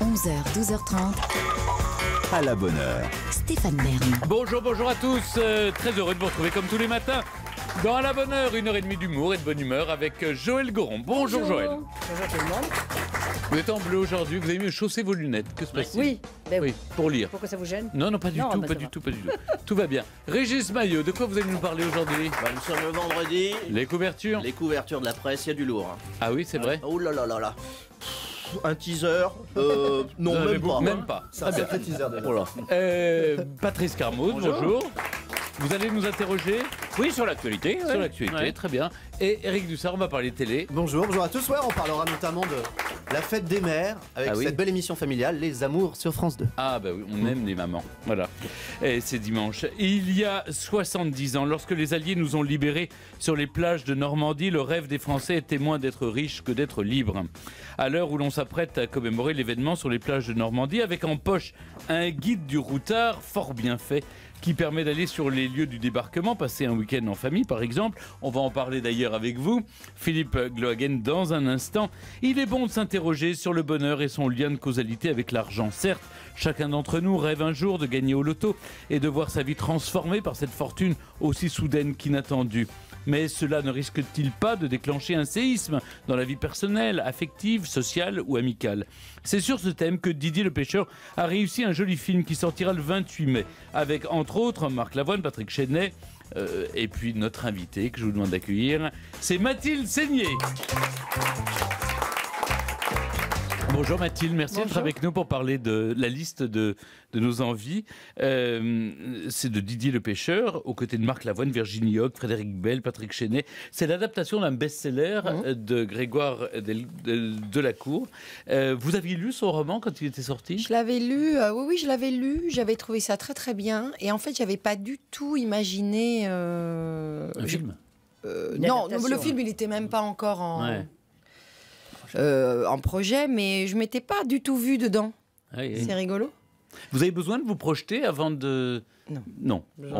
11h, 12h30. À la bonne heure. Stéphane Bern. Bonjour, bonjour à tous. Euh, très heureux de vous retrouver comme tous les matins. Dans à la bonne heure, une heure et demie d'humour et de bonne humeur avec euh, Joël Goron. Bonjour, Joël. Bonjour tout le monde. Vous êtes en bleu aujourd'hui, vous avez mieux chausser vos lunettes. Que se passe-t-il ben oui, oui. pour lire. Pourquoi ça vous gêne Non, non, pas du, ben tout, pas du tout, pas du tout, tout. va bien. Régis Maillot, de quoi vous allez nous parler aujourd'hui bah, le vendredi. Les couvertures Les couvertures de la presse, il y a du lourd. Hein. Ah oui, c'est vrai Oh là là là là un teaser euh, Non, même pas. même pas. teaser euh, Patrice Carmoud, bonjour. Vous allez nous interroger Oui, sur l'actualité. Sur l'actualité, très bien. Et Eric Dussard, on va parler télé. Bonjour, bonjour à tous. soir, on parlera notamment de la fête des mères avec ah cette belle émission familiale, Les Amours sur France 2. Ah bah oui, on aime les mamans. Voilà. Et c'est dimanche. Il y a 70 ans, lorsque les Alliés nous ont libérés sur les plages de Normandie, le rêve des Français était moins d'être riche que d'être libre. À l'heure où l'on s'apprête à commémorer l'événement sur les plages de Normandie, avec en poche un guide du routard fort bien fait, qui permet d'aller sur les lieux du débarquement, passer un week-end en famille par exemple. On va en parler d'ailleurs avec vous, Philippe Glohagen, dans un instant. Il est bon de s'interroger sur le bonheur et son lien de causalité avec l'argent. Certes, chacun d'entre nous rêve un jour de gagner au loto et de voir sa vie transformée par cette fortune aussi soudaine qu'inattendue. Mais cela ne risque-t-il pas de déclencher un séisme dans la vie personnelle, affective, sociale ou amicale C'est sur ce thème que Didier Le Pêcheur a réussi un joli film qui sortira le 28 mai, avec entre autres Marc Lavoine, Patrick Chenet, euh, et puis notre invité que je vous demande d'accueillir, c'est Mathilde Seigné. Bonjour Mathilde, merci d'être avec nous pour parler de la liste de, nos envies. Euh, c'est de Didier Le Pêcheur, aux côtés de Marc Lavoine, Virginie Frédéric Bell, Patrick Chenet. C'est l'adaptation d'un best-seller mhm. euh, de Grégoire Delacour. Euh, vous aviez lu son roman quand il était sorti Je l'avais lu, oui, oui, je l'avais lu. J'avais trouvé ça très très bien. Et en fait, j'avais pas du tout imaginé... Un film non, le film, il n'était même pas encore en. Euh, en projet, mais je m'étais pas du tout vue dedans. Ah c'est rigolo. Vous avez besoin de vous projeter avant de. Non. Non.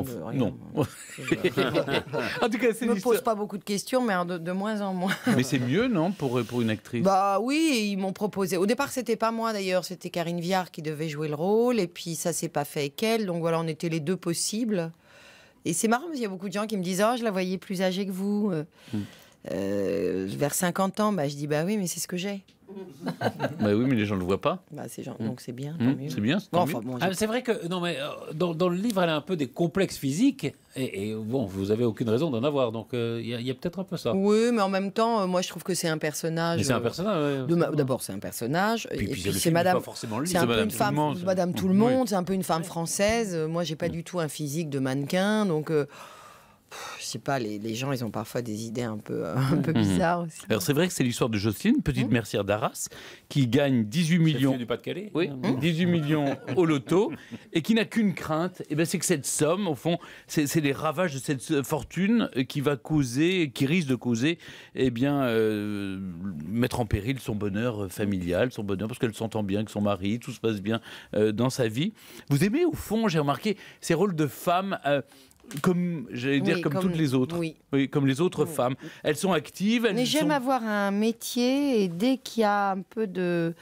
en tout cas, Je me pose pas beaucoup de questions, mais de, moins en moins. mais c'est mieux, non, pour, pour une actrice Bah oui, ils m'ont proposé. Au départ, c'était pas moi d'ailleurs, c'était Karine Viard qui devait jouer le rôle, et puis ça s'est pas fait avec elle, donc voilà, on était les deux possibles. Et c'est marrant parce qu'il y a beaucoup de gens qui me disent Oh, je la voyais plus âgée que vous. Mm. Euh, vers 50 ans, bah, je dis bah oui, mais c'est ce que j'ai. bah oui, mais les gens ne le voient pas. Bah, hmm. Donc c'est bien. Hmm. C'est bien. Ah, c'est vrai que non, mais euh, dans, le livre, elle a un peu des complexes physiques. Et, bon, vous n'avez aucune raison d'en avoir. Donc euh, il y a, peut-être un peu ça. Oui, mais en même temps, moi je trouve que c'est un personnage. C'est un personnage. D'abord, c'est un personnage. et puis, c'est Madame. C'est un peu une femme. Madame tout le monde. C'est un peu une femme française. Moi, j'ai pas mm. du tout un physique de mannequin. Donc je sais pas, les, gens, ils ont parfois des idées un peu, euh, un peu mhm. bizarres aussi. Alors c'est vrai que c'est l'histoire de Jocelyne, petite mmh. mercière d'Arras, qui gagne 18 millions. 18 mmh. mmh. millions au loto, et qui n'a qu'une crainte, et eh ben c'est que cette somme, au fond, c'est les ravages de cette euh, fortune euh, qui va causer, qui risque de causer, et eh bien, mettre en péril son bonheur familial, son bonheur, parce qu'elle s'entend bien que son mari, tout se passe bien dans sa vie. Vous aimez, au fond, j'ai remarqué, ces rôles de femmes comme j'allais dire comme, toutes les autres, oui. oui comme les autres femmes. Elles sont actives. Elles Mais j'aime avoir un métier et dès qu'il y a un peu de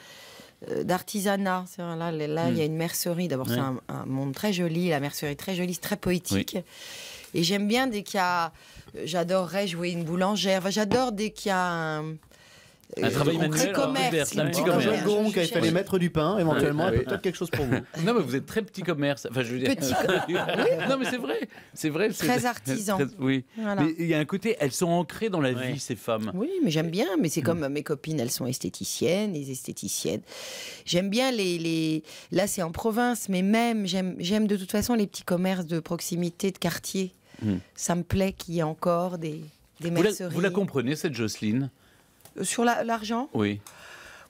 euh, d'artisanat, là, là, il y a hmm. une mercerie. D'abord, c'est un, monde très joli, la mercerie très jolie, c'est très poétique. Et j'aime bien dès qu'il y a, j'adorerais jouer une boulangère. j'adore dès qu'il y a un, un travail manuel, commerce. Un petit commerce. Un qui fallait mettre du pain, éventuellement, peut-être quelque chose pour vous. Non, mais vous êtes très petit commerce. Enfin, je veux dire. Petit Non, mais c'est vrai. C'est vrai. Très artisan. Oui. il y a un côté, elles sont ancrées dans la vie, ces femmes. Oui, mais j'aime bien. Mais c'est hmm. comme mes copines, elles sont esthéticiennes, les esthéticiennes. J'aime bien les. Là, c'est en province, mais même, j'aime de toute façon les petits commerces de proximité, de quartier. Hmm. Ça me plaît qu'il y ait encore des. Des vous, vous la comprenez, cette Jocelyne sur l'argent Oui.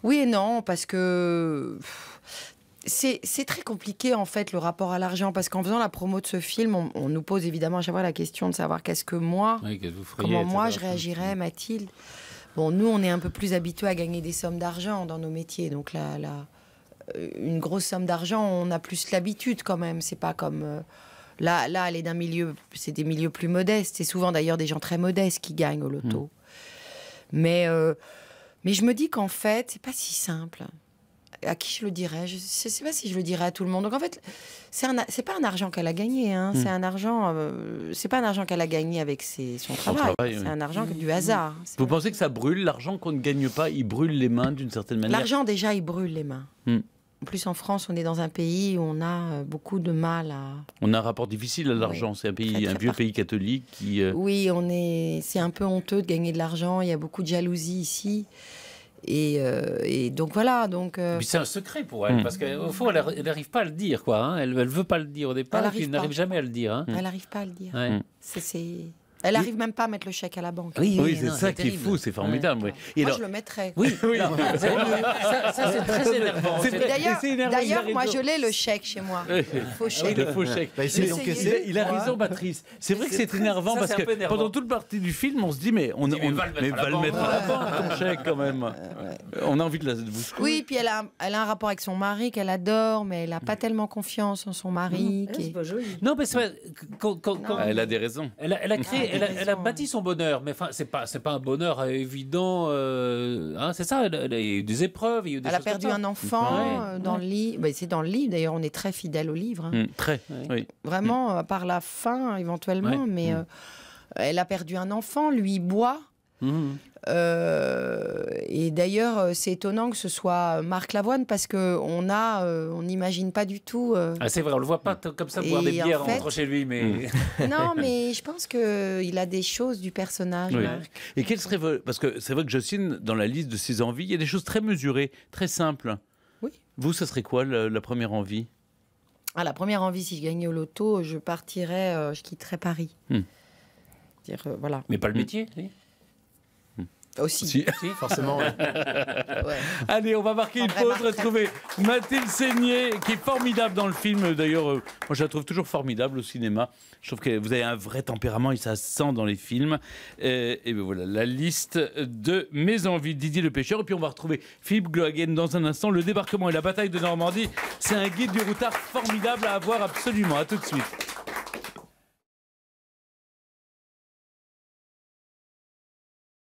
Oui et non, parce que c'est très compliqué en fait le rapport à l'argent parce qu'en faisant la promo de ce film, on, nous pose évidemment à chaque fois la question de savoir qu'est-ce que moi, comment moi je réagirais, Mathilde. Bon, nous on est un peu plus habitués à gagner des sommes d'argent dans nos métiers, donc là, là euh, une grosse somme d'argent, on a plus l'habitude quand même. C'est pas comme euh, là, là, elle est d'un milieu, c'est des milieux plus modestes. C'est souvent d'ailleurs des gens très modestes qui gagnent au loto. Hmm. Mais, euh, mais je me dis qu'en fait, c'est pas si simple. À qui je le dirais Je ne sais pas si je le dirais à tout le monde. Donc en fait, c'est un, pas un argent qu'elle a gagné. Hein. Hmm. C'est un argent, euh, c'est pas un argent qu'elle a gagné avec son, travail. c'est un argent du hasard. Hein. Vous pensez que ça brûle L'argent qu'on ne gagne pas, il brûle les mains d'une certaine manière. L'argent déjà, il brûle les mains. Hmm. En plus, en France, on est dans un pays où on a euh, beaucoup de mal à. On a un rapport difficile à l'argent. c'est un pays, un vieux pays catholique qui. Euh, oui, on est. C'est un peu honteux de gagner de l'argent. Il y a beaucoup de jalousie ici. Et, euh, donc voilà. Donc, c'est un secret pour elle, hmm. parce qu'au fond, elle n'arrive pas à le dire, quoi. Hein. Elle ne veut pas le dire au départ, elle n'arrive jamais à le dire. Hein. Elle n'arrive pas à le dire. C'est. Elle n'arrive même pas à mettre le chèque à la banque. Oui, c'est ça qui est fou, c'est formidable. Moi, je le mettrais. Oui, oui. ça, c'est très énervant. D'ailleurs, moi, je l'ai le chèque chez moi. Le faux ah, chèque. Le faux chèque. Bah, il a raison, Patrice. C'est vrai que c'est énervant parce que pendant toute la partie du film, on se dit mais on, on va le mettre, à, la, banque ton chèque quand même. Euh, on a envie de la de Oui, puis elle a, un rapport avec son mari qu'elle adore, mais elle n'a pas mm. tellement confiance en son mari. Mm. Non, mais c'est elle a des raisons. elle a créé elle, a, bâti son bonheur, mais enfin, c'est pas, un bonheur euh, évident. Euh, hein, c'est ça, il y a eu des épreuves. elle a perdu un enfant euh, dans le lit. Bah, c'est dans le lit, d'ailleurs, on est très fidèle au livre. Hein. Mm, très, Vraiment, mm. par la fin, éventuellement, mais mm. elle a perdu un enfant, lui, il boit. Euh, et d'ailleurs, euh, c'est étonnant que ce soit Marc Lavoine parce que on a, euh, on n'imagine pas du tout. Ah, c'est vrai, on le voit pas comme ça boire des bières entre chez lui, mais. Hmm. non, mais je pense que il a des choses du personnage. Marc. Et quelles serait parce que c'est vrai que Jocelyne, dans la liste de ses envies, il y a des choses très mesurées, très simples. Oui. Vous, ça serait quoi la, première envie Ah, la première envie, si je gagnais au loto, je partirais, je quitterais Paris. Hmm. Dire, voilà. Mais pas le métier. Ah, aussi. forcément. Allez, on va marquer une pause, retrouver Mathilde Seigné, qui est formidable dans le film. D'ailleurs, euh, moi, je la trouve toujours formidable au cinéma. Je trouve que vous avez un vrai tempérament et ça sent dans les films. Euh, et ben voilà, la liste de mes envies, Didier le Pêcheur. Et puis, on va retrouver Philippe Glohagen dans un instant. Le débarquement et la bataille de Normandie, c'est un guide du routard formidable à avoir absolument. À tout de suite.